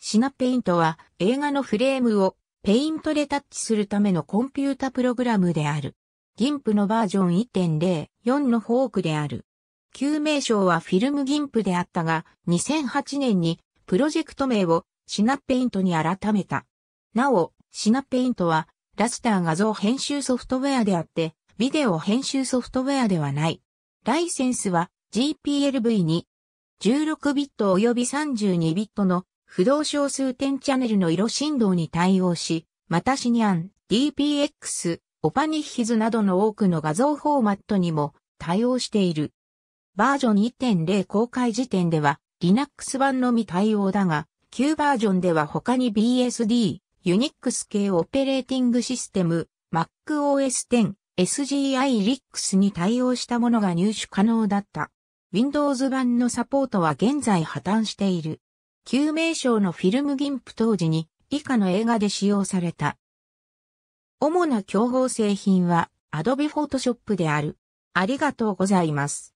シナペイントは映画のフレームをペイントでタッチするためのコンピュータプログラムである。ギンプのバージョン1.04のフォークである。旧名称はフィルムギンプであったが、2008年にプロジェクト名をシナペイントに改めた。なお、シナペイントはラスター画像編集ソフトウェアであって、ビデオ編集ソフトウェアではない。ライセンスは GPLV に16ビット及び32ビットの不動小数点チャンネルの色振動に対応し、またシニアン、DPX、オパニッヒズなどの多くの画像フォーマットにも対応している。バージョン1.0公開時点では Linux 版のみ対応だが、旧バージョンでは他に BSD、Unix 系オペレーティングシステム、MacOS 10、SGI Lix に対応したものが入手可能だった。Windows 版のサポートは現在破綻している。旧名称のフィルムギンプ当時に以下の映画で使用された。主な競合製品は Adobe Photoshop である。ありがとうございます。